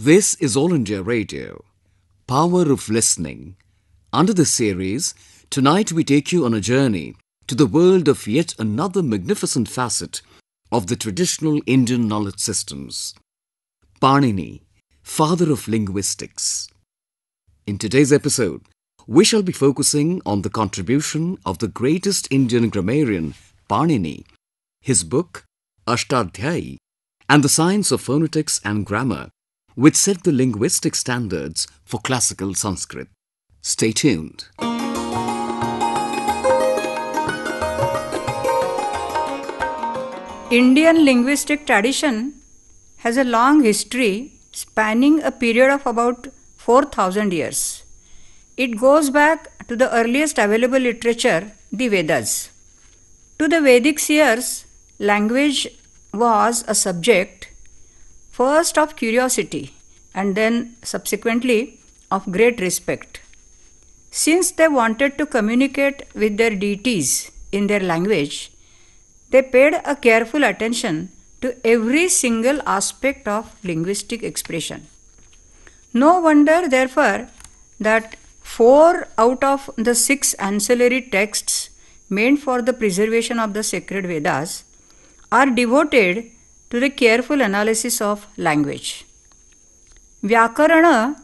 This is All India Radio, Power of Listening. Under this series, tonight we take you on a journey to the world of yet another magnificent facet of the traditional Indian knowledge systems. Panini, father of linguistics. In today's episode, we shall be focusing on the contribution of the greatest Indian grammarian, Panini, his book, Ashtadhyayi, and the science of phonetics and grammar which set the linguistic standards for classical Sanskrit. Stay tuned. Indian linguistic tradition has a long history spanning a period of about 4000 years. It goes back to the earliest available literature, the Vedas. To the Vedic seers, language was a subject first of curiosity and then subsequently of great respect. Since they wanted to communicate with their deities in their language, they paid a careful attention to every single aspect of linguistic expression. No wonder, therefore, that four out of the six ancillary texts meant for the preservation of the sacred Vedas are devoted to the careful analysis of language. Vyakaran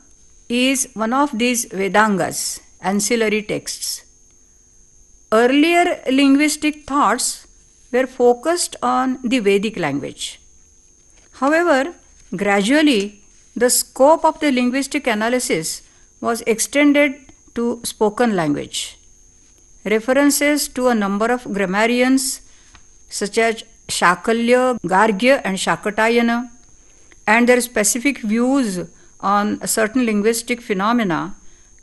is one of these Vedangas, ancillary texts. Earlier linguistic thoughts were focused on the Vedic language. However, gradually the scope of the linguistic analysis was extended to spoken language. References to a number of grammarians, such as Shakalya, Gargya, and Shakatayana, and their specific views on certain linguistic phenomena,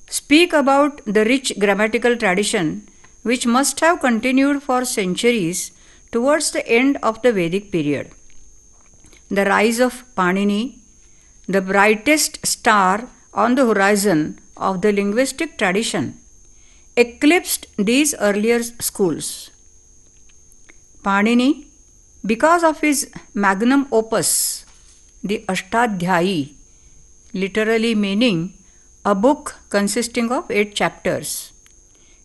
speak about the rich grammatical tradition which must have continued for centuries towards the end of the Vedic period. The rise of Panini, the brightest star on the horizon of the linguistic tradition, eclipsed these earlier schools. Panini because of his magnum opus, the Ashtadhyayi, literally meaning a book consisting of eight chapters,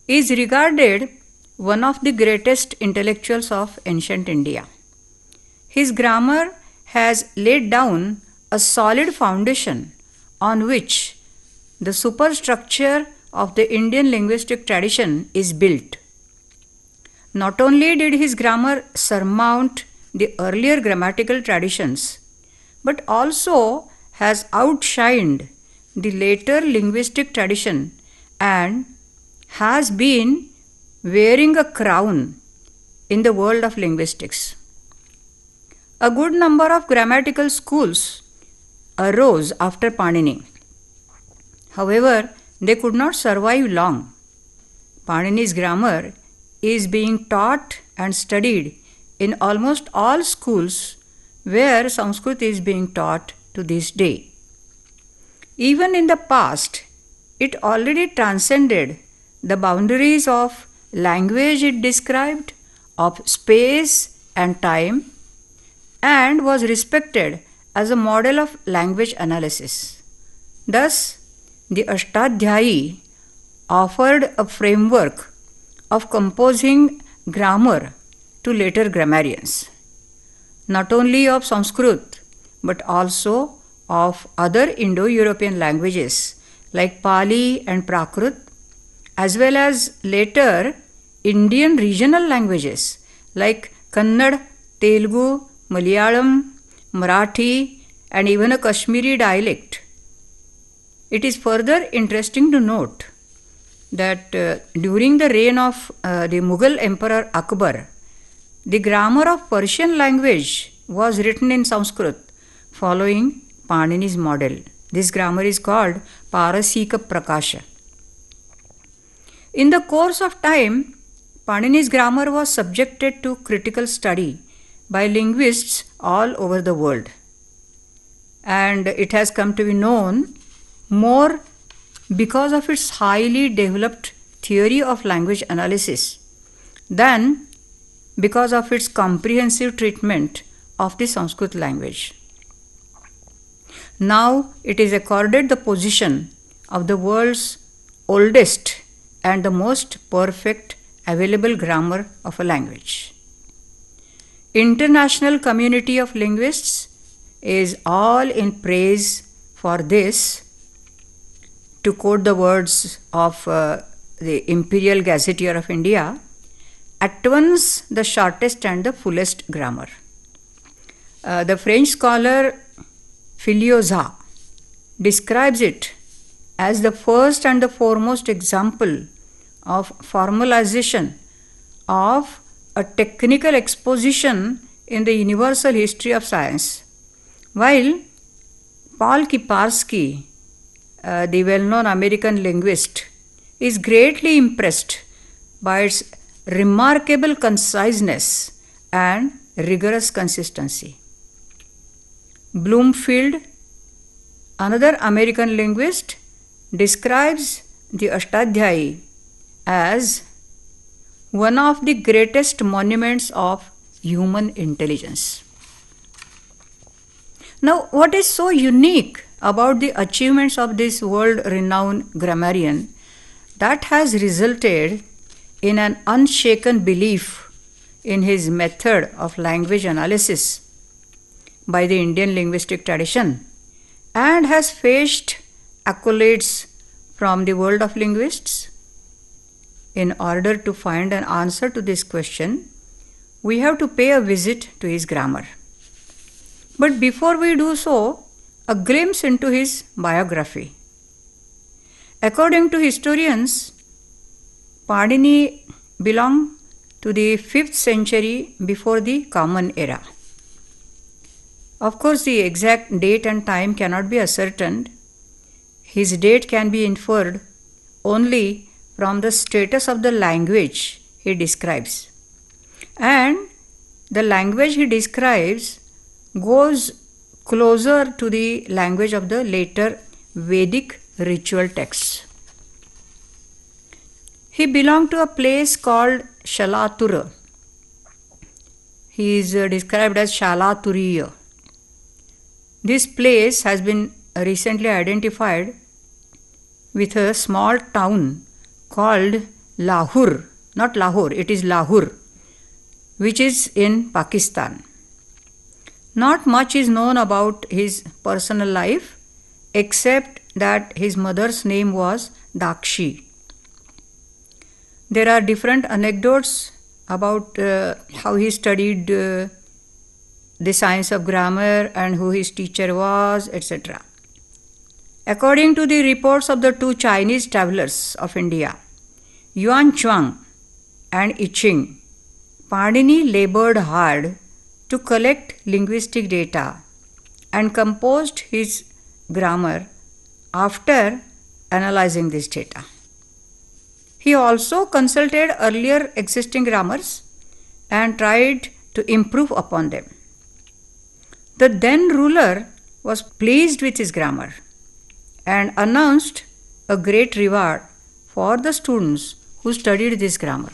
is regarded one of the greatest intellectuals of ancient India. His grammar has laid down a solid foundation on which the superstructure of the Indian linguistic tradition is built. Not only did his grammar surmount the earlier grammatical traditions, but also has outshined the later linguistic tradition and has been wearing a crown in the world of linguistics. A good number of grammatical schools arose after Panini. However, they could not survive long. Panini's grammar is being taught and studied in almost all schools where Sanskrit is being taught to this day. Even in the past, it already transcended the boundaries of language it described, of space and time, and was respected as a model of language analysis. Thus, the Ashtadhyayi offered a framework of composing grammar to later grammarians, not only of Sanskrit but also of other Indo European languages like Pali and Prakrit, as well as later Indian regional languages like Kannada, Telugu, Malayalam, Marathi, and even a Kashmiri dialect. It is further interesting to note that uh, during the reign of uh, the Mughal Emperor Akbar, the grammar of Persian language was written in Sanskrit following Panini's model. This grammar is called Parasika Prakasha. In the course of time, Panini's grammar was subjected to critical study by linguists all over the world. And it has come to be known more because of its highly developed theory of language analysis than because of its comprehensive treatment of the Sanskrit language. Now it is accorded the position of the world's oldest and the most perfect available grammar of a language. International community of linguists is all in praise for this to quote the words of uh, the Imperial Gazetteer of India at once the shortest and the fullest grammar. Uh, the French scholar Filioza describes it as the first and the foremost example of formalization of a technical exposition in the universal history of science. While Paul Kiparsky, uh, the well known American linguist, is greatly impressed by its remarkable conciseness and rigorous consistency. Bloomfield, another American linguist, describes the Ashtadhyayi as one of the greatest monuments of human intelligence. Now, what is so unique about the achievements of this world renowned grammarian that has resulted in an unshaken belief in his method of language analysis by the Indian linguistic tradition and has fetched accolades from the world of linguists? In order to find an answer to this question, we have to pay a visit to his grammar. But before we do so, a glimpse into his biography. According to historians, Pandini belonged to the 5th century before the Common Era. Of course, the exact date and time cannot be ascertained. His date can be inferred only from the status of the language he describes. And the language he describes goes closer to the language of the later Vedic ritual texts. He belonged to a place called Shalatura. He is uh, described as Shalaturiya. This place has been recently identified with a small town called Lahore, not Lahore, it is Lahore, which is in Pakistan. Not much is known about his personal life except that his mother's name was Dakshi. There are different anecdotes about uh, how he studied uh, the science of grammar and who his teacher was, etc. According to the reports of the two Chinese travelers of India, Yuan Chuang and I Ching, Pandini labored hard to collect linguistic data and composed his grammar after analyzing this data. He also consulted earlier existing grammars and tried to improve upon them. The then ruler was pleased with his grammar and announced a great reward for the students who studied this grammar.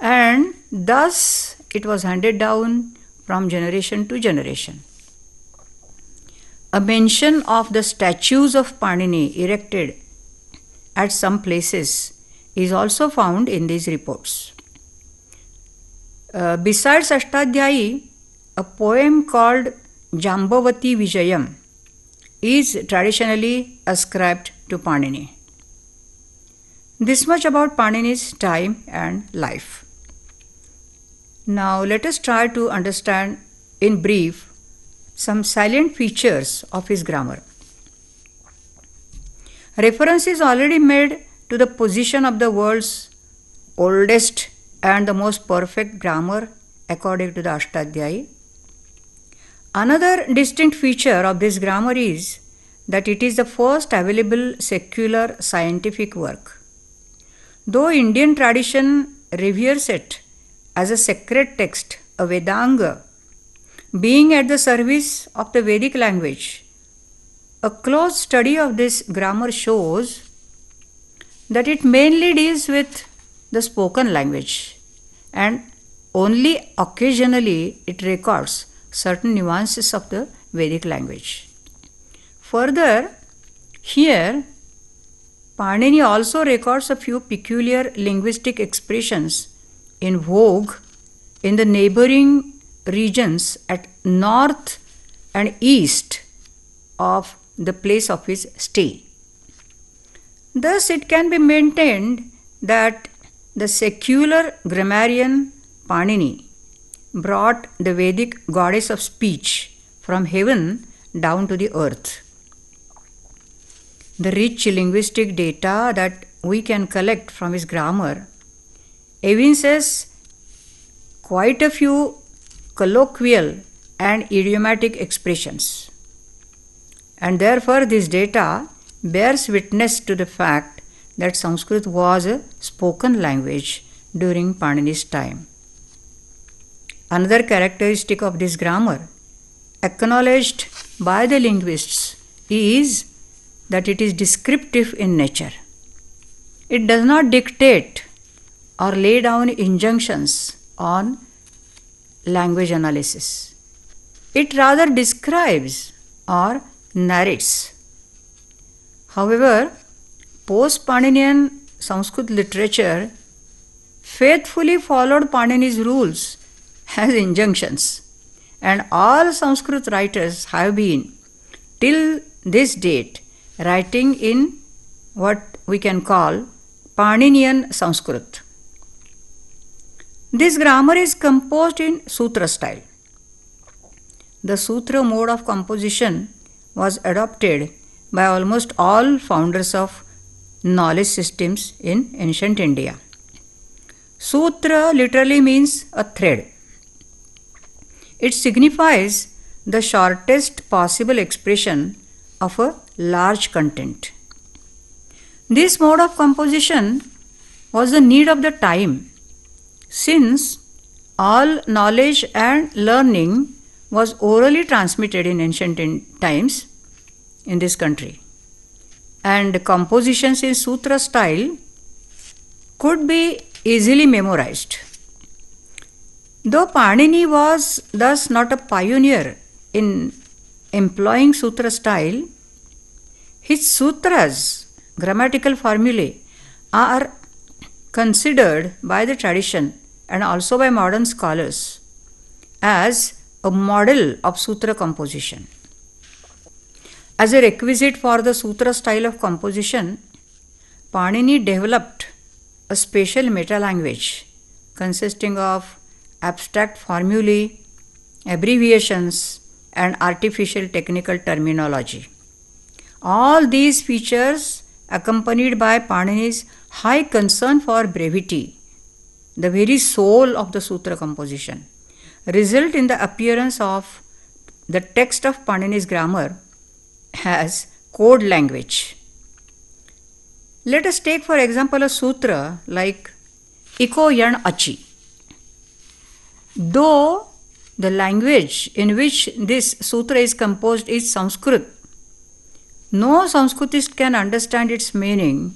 And thus it was handed down from generation to generation. A mention of the statues of Panini erected at some places is also found in these reports. Uh, besides Ashtadhyayi, a poem called Jambavati Vijayam is traditionally ascribed to Panini. This much about Panini's time and life. Now let us try to understand in brief some salient features of his grammar. Reference is already made to the position of the world's oldest and the most perfect grammar according to the Ashtadhyayi. Another distinct feature of this grammar is that it is the first available secular scientific work. Though Indian tradition reveres it as a sacred text, a Vedanga, being at the service of the Vedic language, a close study of this grammar shows that it mainly deals with the spoken language and only occasionally it records certain nuances of the Vedic language. Further, here Panini also records a few peculiar linguistic expressions in vogue in the neighboring regions at north and east of the place of his stay. Thus, it can be maintained that the secular grammarian Panini brought the Vedic goddess of speech from heaven down to the earth. The rich linguistic data that we can collect from his grammar evinces quite a few colloquial and idiomatic expressions. And therefore, this data bears witness to the fact that Sanskrit was a spoken language during Panini's time. Another characteristic of this grammar, acknowledged by the linguists, is that it is descriptive in nature. It does not dictate or lay down injunctions on language analysis. It rather describes or narrates. However, post paninian Sanskrit literature faithfully followed Pāṇini's rules as injunctions, and all Sanskrit writers have been, till this date, writing in what we can call Pāṇinian Sanskrit. This grammar is composed in sutra style. The sutra mode of composition was adopted by almost all founders of knowledge systems in ancient India. Sutra literally means a thread. It signifies the shortest possible expression of a large content. This mode of composition was the need of the time, since all knowledge and learning was orally transmitted in ancient in times in this country. And compositions in sutra style could be easily memorized. Though Panini was thus not a pioneer in employing sutra style, his sutras, grammatical formulae, are considered by the tradition and also by modern scholars as a model of sutra composition. As a requisite for the sutra style of composition, Panini developed a special meta-language consisting of abstract formulae, abbreviations, and artificial technical terminology. All these features, accompanied by Panini's high concern for brevity, the very soul of the sutra composition result in the appearance of the text of Panini's grammar as code language. Let us take for example a sutra like Iko Yan Achi. Though the language in which this sutra is composed is Sanskrit, no Sanskritist can understand its meaning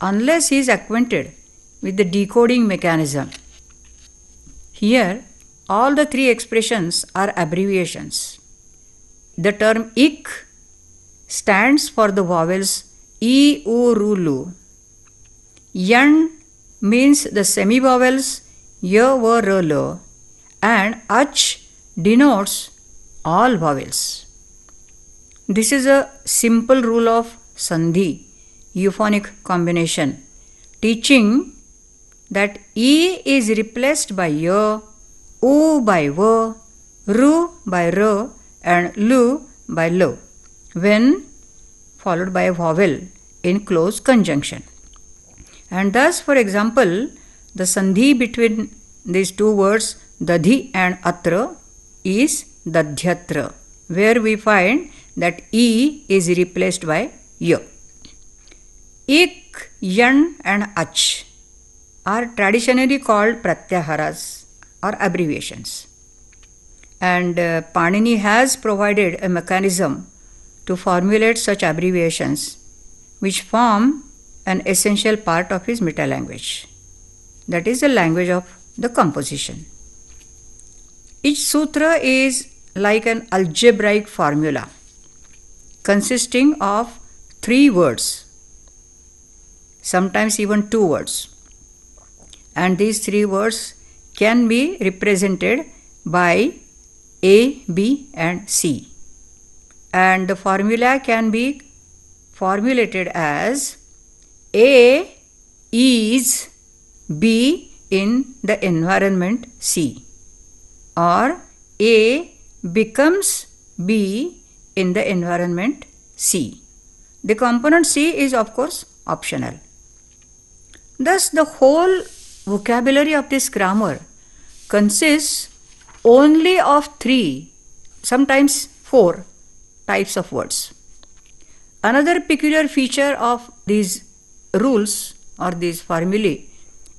unless he is acquainted with the decoding mechanism. Here, all the three expressions are abbreviations. The term ik stands for the vowels e, u, ru, lu. Yan means the semivowels y, v, r, l, and ach denotes all vowels. This is a simple rule of sandhi, euphonic combination, teaching that e is replaced by y O by wo, ru by ro, and lu by L, when followed by a vowel in close conjunction. And thus, for example, the sandhi between these two words, dadhi and atra, is dadhyatra, where we find that e is replaced by y. Ik, yan, and ach are traditionally called pratyaharas or abbreviations. And uh, Panini has provided a mechanism to formulate such abbreviations, which form an essential part of his meta language. That is the language of the composition. Each sutra is like an algebraic formula consisting of three words, sometimes even two words. And these three words can be represented by A, B and C. And the formula can be formulated as A is B in the environment C or A becomes B in the environment C. The component C is of course optional. Thus the whole vocabulary of this grammar consists only of three, sometimes four types of words. Another peculiar feature of these rules or these formulae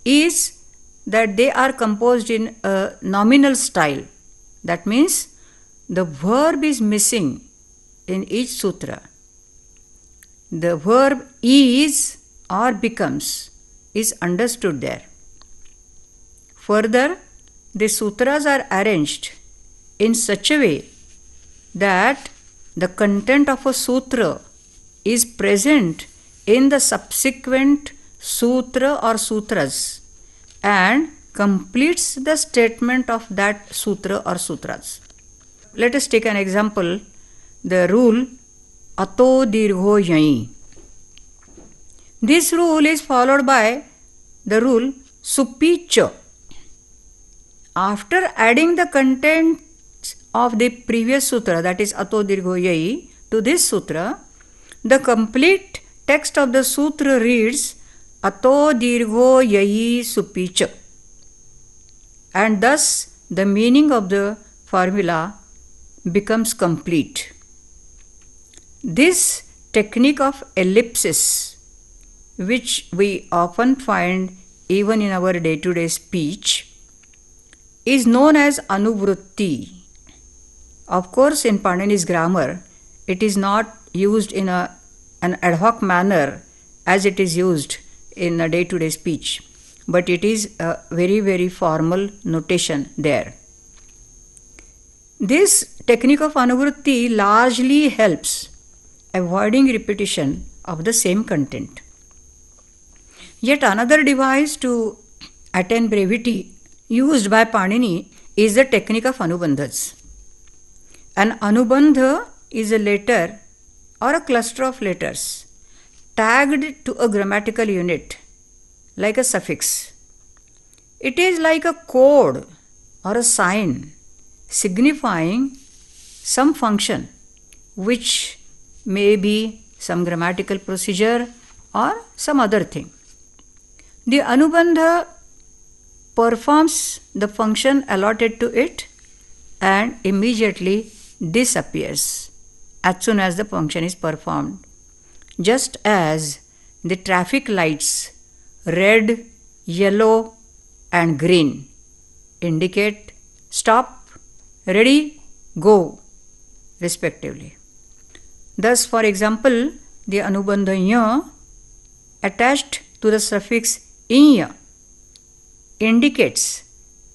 is that they are composed in a nominal style. That means the verb is missing in each sutra. The verb is or becomes is understood there. Further, the sutras are arranged in such a way that the content of a sutra is present in the subsequent sutra or sutras and completes the statement of that sutra or sutras. Let us take an example the rule Ato Dirgho Yai. This rule is followed by the rule Supicha after adding the contents of the previous sutra, that is Ato Dirgho Yai, to this sutra, the complete text of the sutra reads Ato Dirgho Yai Supicha. And thus, the meaning of the formula becomes complete. This technique of ellipsis, which we often find even in our day to day speech, is known as anuvrutti. Of course, in Panini's grammar, it is not used in a, an ad hoc manner as it is used in a day to day speech, but it is a very, very formal notation there. This technique of anuvrutti largely helps avoiding repetition of the same content. Yet another device to attain brevity used by Panini is the technique of Anubandhas. An Anubandha is a letter or a cluster of letters tagged to a grammatical unit like a suffix. It is like a code or a sign signifying some function which may be some grammatical procedure or some other thing. The Anubandha performs the function allotted to it and immediately disappears as soon as the function is performed. Just as the traffic lights red, yellow, and green indicate stop, ready, go, respectively. Thus, for example, the anubandha attached to the suffix inya indicates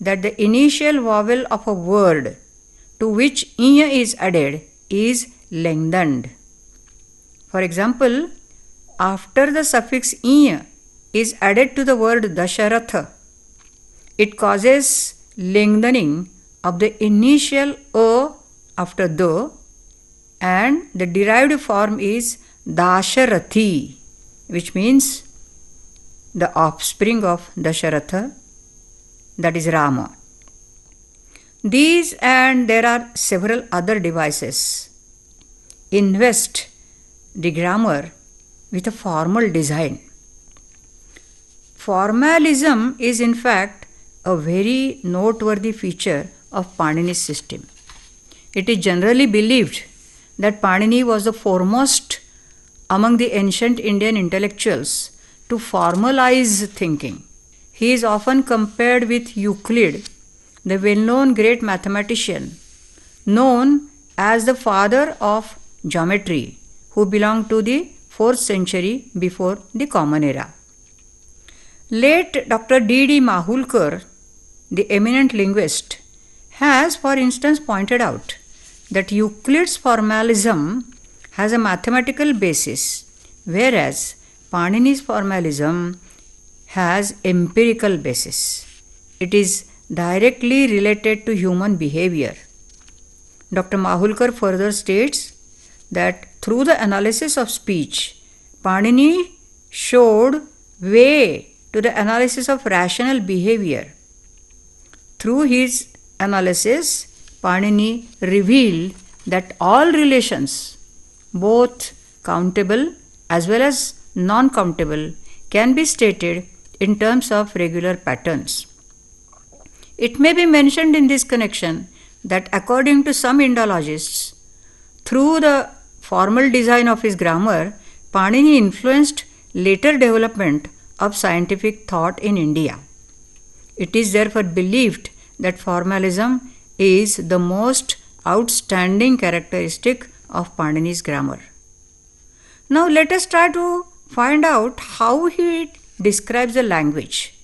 that the initial vowel of a word to which iya is added is lengthened. For example, after the suffix iya is added to the word dasharatha, it causes lengthening of the initial o after the and the derived form is dasharathi which means the offspring of dasharatha that is Rama. These and there are several other devices. Invest the grammar with a formal design. Formalism is, in fact, a very noteworthy feature of Panini's system. It is generally believed that Panini was the foremost among the ancient Indian intellectuals to formalize thinking. He is often compared with Euclid, the well known great mathematician, known as the father of geometry, who belonged to the 4th century before the Common Era. Late Dr. D. D. Mahulkar, the eminent linguist, has, for instance, pointed out that Euclid's formalism has a mathematical basis, whereas Panini's formalism has empirical basis. It is directly related to human behavior. Dr. Mahulkar further states that through the analysis of speech, Panini showed way to the analysis of rational behavior. Through his analysis, Panini revealed that all relations, both countable as well as non countable, can be stated in terms of regular patterns. It may be mentioned in this connection that according to some Indologists, through the formal design of his grammar, Panini influenced later development of scientific thought in India. It is therefore believed that formalism is the most outstanding characteristic of Panini's grammar. Now let us try to find out how he describes the language.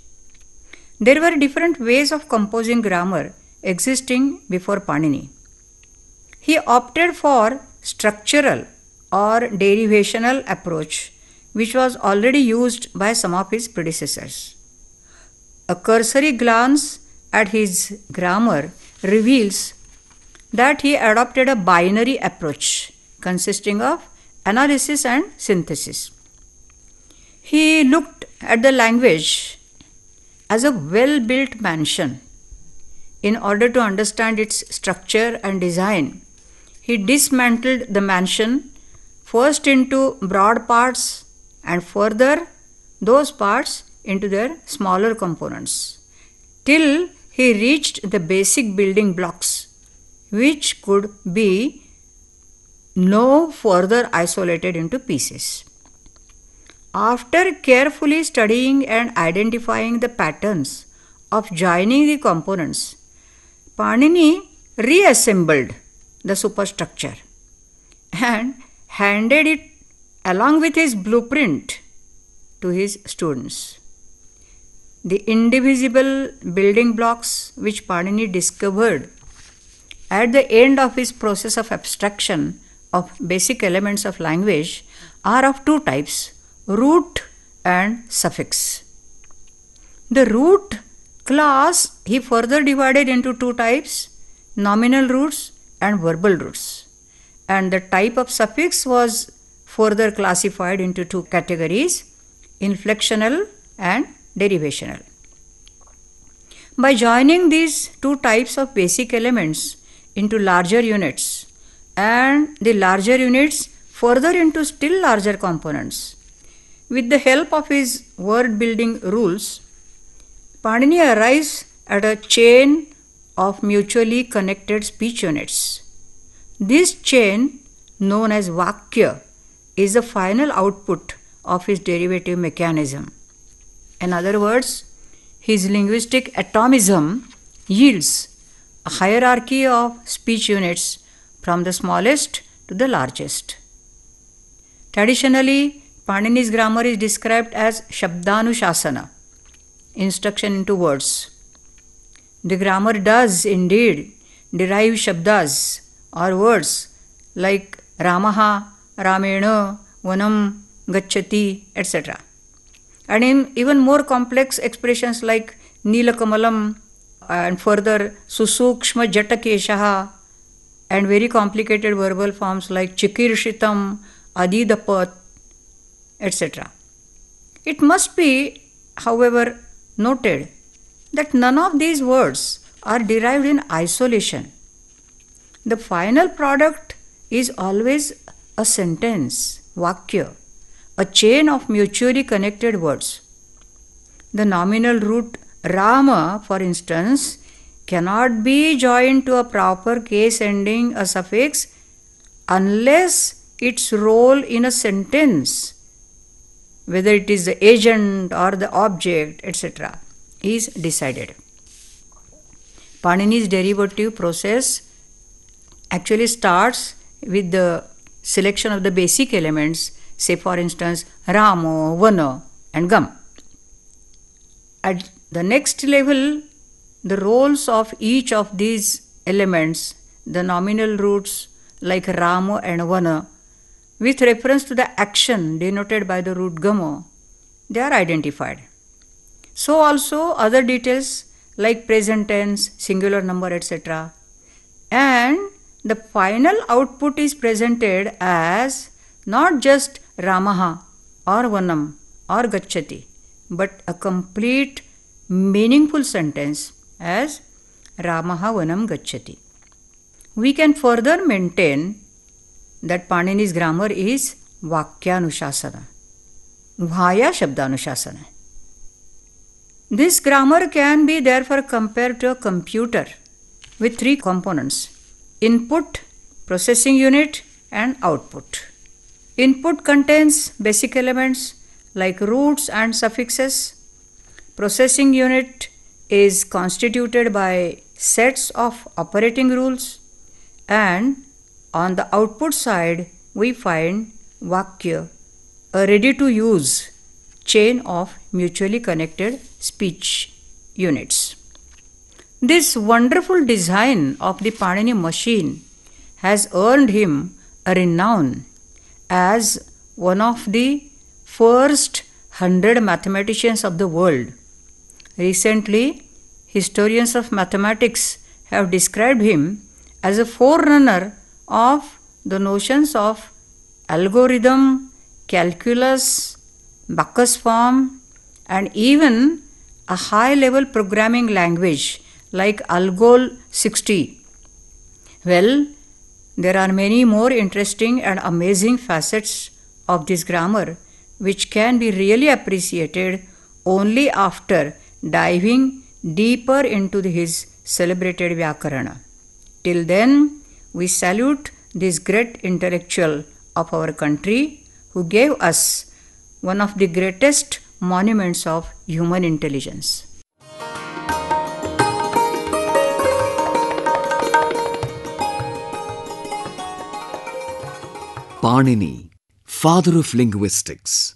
There were different ways of composing grammar existing before Panini. He opted for structural or derivational approach which was already used by some of his predecessors. A cursory glance at his grammar reveals that he adopted a binary approach consisting of analysis and synthesis. He looked at the language as a well built mansion. In order to understand its structure and design, he dismantled the mansion first into broad parts and further those parts into their smaller components till he reached the basic building blocks which could be no further isolated into pieces. After carefully studying and identifying the patterns of joining the components, Panini reassembled the superstructure and handed it along with his blueprint to his students. The indivisible building blocks which Panini discovered at the end of his process of abstraction of basic elements of language are of two types root and suffix. The root class he further divided into two types nominal roots and verbal roots. And the type of suffix was further classified into two categories inflectional and derivational. By joining these two types of basic elements into larger units and the larger units further into still larger components, with the help of his word building rules, Pandini arrives at a chain of mutually connected speech units. This chain, known as Vakya, is the final output of his derivative mechanism. In other words, his linguistic atomism yields a hierarchy of speech units from the smallest to the largest. Traditionally, Panini's grammar is described as Shabdanusasana, instruction into words. The grammar does indeed derive Shabdas or words like Ramaha, Ramena, Vanam, Gachati, etc. And in even more complex expressions like Nilakamalam and further Susukshma Jatakeshaha and very complicated verbal forms like Chikirshitam, Adidapat, etc. It must be, however, noted that none of these words are derived in isolation. The final product is always a sentence, vakya, a chain of mutually connected words. The nominal root Rama, for instance, cannot be joined to a proper case ending a suffix unless its role in a sentence whether it is the agent or the object, etc., is decided. Panini's derivative process actually starts with the selection of the basic elements, say for instance, Ramo, Vano, and Gam. At the next level, the roles of each of these elements, the nominal roots like Ramo and Vana, with reference to the action denoted by the root gamo, they are identified. So also other details like present tense, singular number, etc. And the final output is presented as not just Ramaha or Vanam or Gachati, but a complete meaningful sentence as Ramaha Vanam Gachati. We can further maintain that Panini's grammar is Vakyanusasana. Vaya Shabdanusasana. This grammar can be therefore compared to a computer with three components input, processing unit, and output. Input contains basic elements like roots and suffixes. Processing unit is constituted by sets of operating rules, and on the output side, we find Vakya, a ready to use chain of mutually connected speech units. This wonderful design of the Panini machine has earned him a renown as one of the first 100 mathematicians of the world. Recently, historians of mathematics have described him as a forerunner of the notions of algorithm, calculus, Bacchus form, and even a high level programming language like ALGOL 60. Well, there are many more interesting and amazing facets of this grammar which can be really appreciated only after diving deeper into his celebrated Vyakarana. Till then, we salute this great intellectual of our country who gave us one of the greatest monuments of human intelligence. Panini, father of linguistics.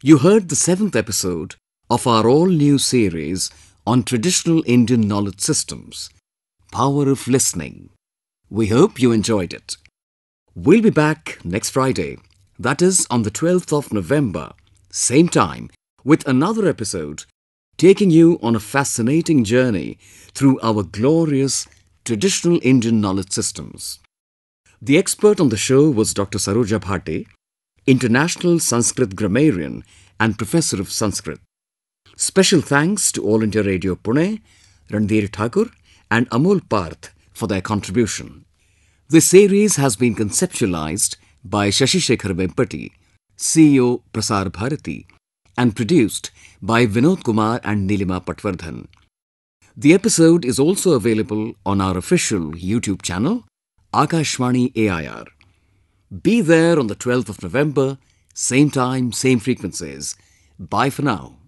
You heard the seventh episode of our all new series on traditional Indian knowledge systems, Power of Listening. We hope you enjoyed it. We'll be back next Friday, that is on the 12th of November, same time, with another episode taking you on a fascinating journey through our glorious traditional Indian knowledge systems. The expert on the show was Dr. Saroja Bhate, international Sanskrit grammarian and professor of Sanskrit. Special thanks to All India Radio Pune, Randhir Thakur and Amol Parth for their contribution. This series has been conceptualized by Shashi Shekhar Vempati, CEO Prasar Bharati, and produced by Vinod Kumar and Nilima Patwardhan. The episode is also available on our official YouTube channel, Akashwani AIR. Be there on the 12th of November, same time, same frequencies. Bye for now.